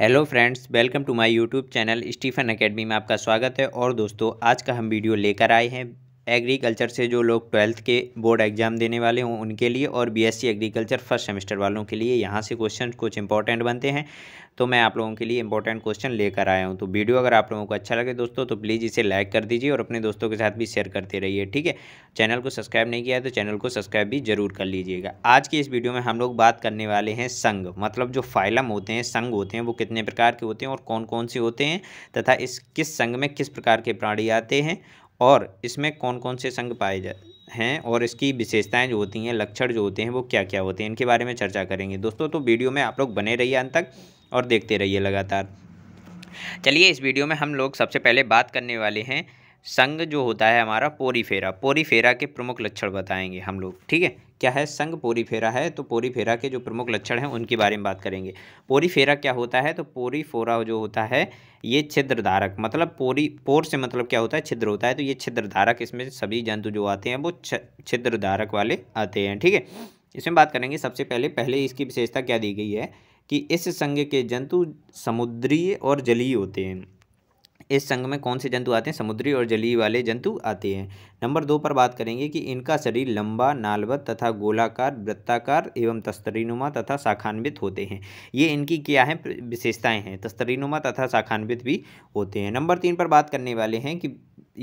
hello friends welcome to my YouTube channel Stephen academy में आपका स्वागत है और दोस्तों आज का हम वीडियो लेकर आए हैं एग्रीकल्चर से जो लोग ट्वेल्थ के बोर्ड एग्जाम देने वाले हों उनके लिए और बीएससी एग्रीकल्चर फर्स्ट सेमेस्टर वालों के लिए यहाँ से क्वेश्चन कुछ इंपॉर्टेंट बनते हैं तो मैं आप लोगों के लिए इंपॉर्टेंट क्वेश्चन लेकर आया हूँ तो वीडियो अगर आप लोगों को अच्छा लगे दोस्तों तो प्लीज़ इसे लाइक कर दीजिए और अपने दोस्तों के साथ भी शेयर करते रहिए ठीक है चैनल को सब्सक्राइब नहीं किया है तो चैनल को सब्सक्राइब भी जरूर कर लीजिएगा आज की इस वीडियो में हम लोग बात करने वाले हैं संघ मतलब जो फाइलम होते हैं संघ होते हैं वो कितने प्रकार के होते हैं और कौन कौन से होते हैं तथा इस किस संघ में किस प्रकार के प्राणी आते हैं और इसमें कौन कौन से संघ पाए जा हैं और इसकी विशेषताएं जो होती हैं लक्षण जो होते हैं वो क्या क्या होते हैं इनके बारे में चर्चा करेंगे दोस्तों तो वीडियो में आप लोग बने रहिए अंत तक और देखते रहिए लगातार चलिए इस वीडियो में हम लोग सबसे पहले बात करने वाले हैं संघ जो होता है हमारा पोरीफेरा पोरीफेरा के प्रमुख लक्षण बताएंगे हम लोग ठीक है क्या है संग पोरीफेरा है तो पोरीफेरा के जो प्रमुख लक्षण हैं उनके बारे में बात करेंगे पोरीफेरा क्या होता है तो पोरीफोरा जो होता है ये छिद्रधारक मतलब पोरी पोर से मतलब क्या होता है छिद्र होता है तो ये छिद्रधारक इसमें सभी जंतु जो आते हैं वो छिद्रधारक वाले आते हैं ठीक है इसमें बात करेंगे सबसे पहले पहले इसकी विशेषता क्या दी गई है कि इस संघ के जंतु समुद्रीय और जलीय होते हैं इस संघ में कौन से जंतु आते हैं समुद्री और जलीय वाले जंतु आते हैं नंबर दो पर बात करेंगे कि इनका शरीर लंबा नालवत तथा गोलाकार वृत्ताकार एवं तस्तरीनुमा तथा शाखान्वित होते हैं ये इनकी क्या है विशेषताएं हैं तस्तरीनुमा तथा शाखान्वित भी होते हैं नंबर तीन पर बात करने वाले हैं कि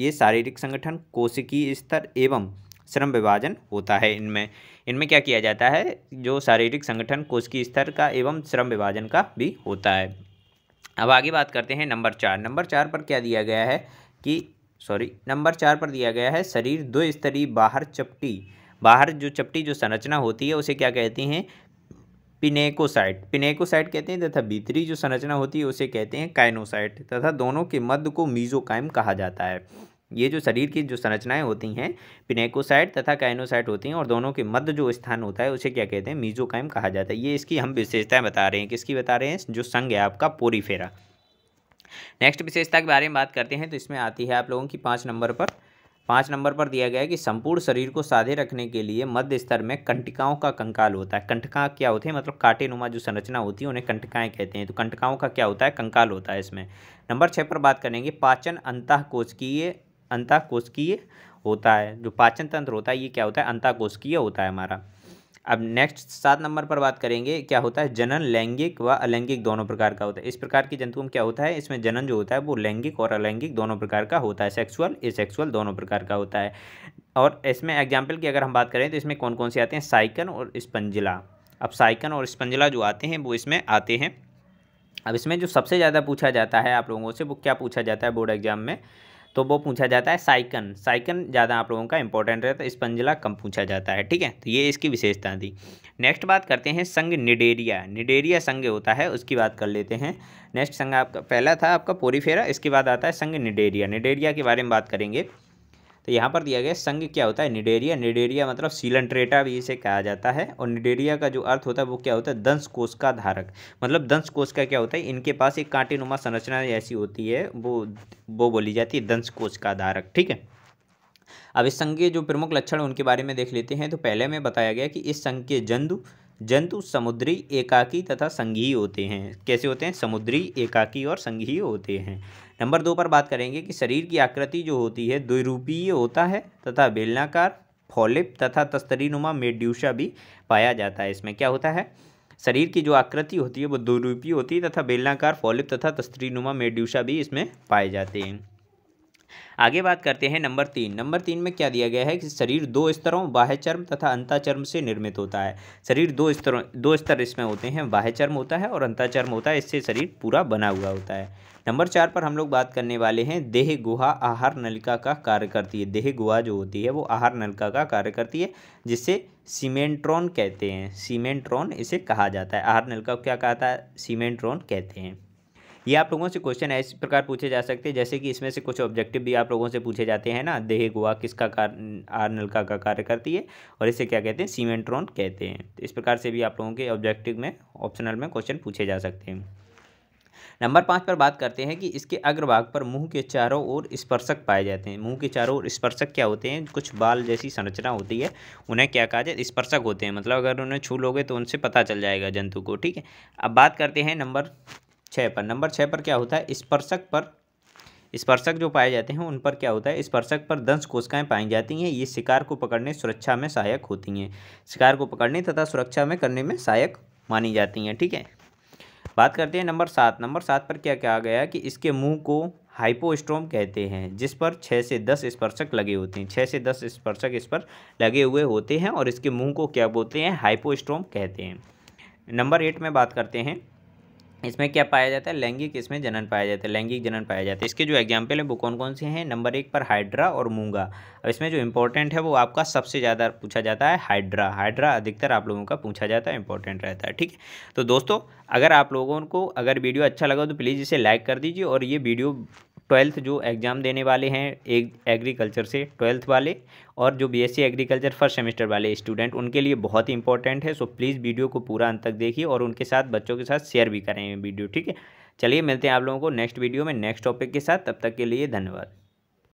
ये शारीरिक संगठन कोशिकीय स्तर एवं श्रम विभाजन होता है इनमें इनमें क्या किया जाता है जो शारीरिक संगठन कोशिकीय स्तर का एवं श्रम विभाजन का भी होता है अब आगे बात करते हैं नंबर चार नंबर चार पर क्या दिया गया है कि सॉरी नंबर चार पर दिया गया है शरीर दो स्तरीय बाहर चपटी बाहर जो चपटी जो संरचना होती है उसे क्या कहते हैं पिनेकोसाइट पिनेकोसाइट कहते हैं तथा भीतरी जो संरचना होती है उसे कहते हैं काइनोसाइट तथा दोनों के मध्य को मीजोकाइम कहा जाता है ये जो शरीर की जो संरचनाएं होती हैं पिनेकोसाइट तथा काइनोसाइट होती हैं और दोनों के मध्य जो स्थान होता है उसे क्या कहते हैं मीजोकाइम कहा जाता है ये इसकी हम विशेषताएं बता रहे हैं किसकी बता रहे हैं जो संघ है आपका पोरीफेरा नेक्स्ट विशेषता के बारे में बात करते हैं तो इसमें आती है आप लोगों की पाँच नंबर पर पाँच नंबर पर दिया गया है कि संपूर्ण शरीर को साधे रखने के लिए मध्य स्तर में कंटिकाओं का कंकाल होता है कंटका क्या होते हैं मतलब काटे नुमा जो संरचना होती है उन्हें कंटकाएं कहते हैं तो कंटकाओं का क्या होता है कंकाल होता है इसमें नंबर छः पर बात करेंगे पाचन अंतः कोचकीय अंताकोशिकीय होता है जो पाचन तंत्र होता है ये क्या होता है अंताकोशिकीय होता है हमारा अब नेक्स्ट सात नंबर पर बात करेंगे क्या होता है जनन लैंगिक व अलैंगिक दोनों प्रकार का होता है इस प्रकार की जंतुओं में क्या होता है इसमें जनन जो होता है वो लैंगिक और अलैंगिक दोनों प्रकार का होता है सेक्सुअल एसेक्सुअल दोनों प्रकार का होता है और इसमें एग्जाम्पल की अगर हम बात करें तो इसमें कौन कौन से आते हैं साइकन और स्पंजिला अब साइकन और स्पंजिला जो आते हैं वो इसमें आते हैं अब इसमें जो सबसे ज़्यादा पूछा जाता है आप लोगों से वो क्या पूछा जाता है बोर्ड एग्जाम में तो वो पूछा जाता है साइकन साइकन ज़्यादा आप लोगों का इंपॉर्टेंट रहता है स्पंजला कम पूछा जाता है ठीक है तो ये इसकी विशेषता थी नेक्स्ट बात करते हैं संग निडेरिया निडेरिया संग होता है उसकी बात कर लेते हैं नेक्स्ट संग आपका पहला था आपका पोरीफेरा इसके बाद आता है संग निडेरिया निडेरिया के बारे में बात करेंगे तो यहाँ पर दिया गया संघ क्या होता है निडेरिया निडेरिया मतलब सीलेंट्रेटा भी इसे कहा जाता है और निडेरिया का जो अर्थ होता है वो क्या होता है दंश कोश का धारक मतलब दंश कोश का क्या होता है इनके पास एक कांटेनुमा संरचना ऐसी होती है वो वो बोली जाती है दंश कोश का धारक ठीक है अब इस संघ के जो प्रमुख लक्षण उनके बारे में देख लेते हैं तो पहले में बताया गया कि इस संघ के जंतु जंतु समुद्री एकाकी तथा संघी होते हैं कैसे होते हैं समुद्री एकाकी और संघी होते हैं नंबर दो पर बात करेंगे कि शरीर की आकृति जो होती है द्विरूपीय होता है तथा बेलनाकार फॉलिप तथा तस्तरीनुमा मेड्यूशा भी पाया जाता है इसमें क्या होता है शरीर की जो आकृति होती है वो द्विरूपीय होती है तथा बेलनाकार फॉलिप तथा तस्तरीनुमा मेड्यूशा भी इसमें पाए जाते हैं आगे बात करते हैं नंबर तीन नंबर तीन में क्या दिया गया है कि शरीर दो स्तरों बाह्य चर्म तथा अंताचर्म से निर्मित होता है शरीर दो स्तरों दो स्तर इसमें होते हैं बाह्य चर्म होता है और अंताचर्म होता है इससे शरीर पूरा बना हुआ होता है नंबर चार पर हम लोग बात करने वाले हैं देह गुहा आहार नलिका का कार्य करती है देह गुहा जो होती है वो आहार नलिका का कार्य करती है जिसे सीमेंट्रॉन कहते हैं सीमेंट्रॉन इसे कहा जाता है आहार नलिका को क्या कहता है सीमेंट्रॉन कहते हैं ये आप लोगों से क्वेश्चन इस प्रकार पूछे जा सकते हैं जैसे कि इसमें से कुछ ऑब्जेक्टिव भी आप लोगों से पूछे जाते हैं ना देह गोवा किसका कार आर नलका का कार्य करती है और इसे क्या कहते हैं सीमेंट्रॉन कहते हैं तो इस प्रकार से भी आप लोगों के ऑब्जेक्टिव में ऑप्शनल में क्वेश्चन पूछे जा सकते हैं नंबर पाँच पर बात करते हैं कि इसके अग्रभाग पर मुंह के चारों ओर स्पर्शक पाए जाते हैं मुंह के चारों ओर स्पर्शक क्या होते हैं कुछ बाल जैसी संरचना होती है उन्हें क्या कहा जाए स्पर्शक होते हैं मतलब अगर उन्हें छू लोगे तो उनसे पता चल जाएगा जंतु को ठीक है अब बात करते हैं नंबर छः पर नंबर छः पर क्या होता है स्पर्शक पर स्पर्शक जो पाए जाते हैं उन पर क्या होता है स्पर्शक पर दंश कोशिकाएं पाई जाती हैं ये शिकार को पकड़ने सुरक्षा में सहायक होती हैं शिकार को पकड़ने तथा सुरक्षा में करने में सहायक मानी जाती हैं ठीक है बात करते हैं नंबर सात नंबर सात पर क्या कहा गया कि इसके मुंह को हाइपोस्ट्रोम कहते हैं जिस पर छः से दस स्पर्शक लगे होते हैं छः से दस स्पर्शक इस पर लगे हुए होते हैं और इसके मुँह को क्या बोलते हैं हाइपोस्ट्रोम कहते हैं नंबर एट में बात करते हैं इसमें क्या पाया जाता है लैंगिक इसमें जनन पाया जाता है लैंगिक जनन पाया जाता है इसके जो एग्जाम्पल हैं वो कौन कौन से हैं नंबर एक पर हाइड्रा और मूंगा अब इसमें जो इंपॉर्टेंट है वो आपका सबसे ज़्यादा पूछा जाता है हाइड्रा हाइड्रा अधिकतर आप लोगों का पूछा जाता है इंपॉर्टेंट रहता है ठीक है तो दोस्तों अगर आप लोगों को अगर वीडियो अच्छा लगा तो प्लीज़ इसे लाइक कर दीजिए और ये वीडियो ट्वेल्थ जो एग्ज़ाम देने वाले हैं एक एग्रीकल्चर से ट्वेल्थ वाले और जो बीएससी एग्रीकल्चर फर्स्ट सेमेस्टर वाले स्टूडेंट उनके लिए बहुत ही इंपॉर्टेंट है सो प्लीज़ वीडियो को पूरा अंत तक देखिए और उनके साथ बच्चों के साथ शेयर भी करें वीडियो ठीक है चलिए मिलते हैं आप लोगों को नेक्स्ट वीडियो में नेक्स्ट टॉपिक के साथ तब तक के लिए धन्यवाद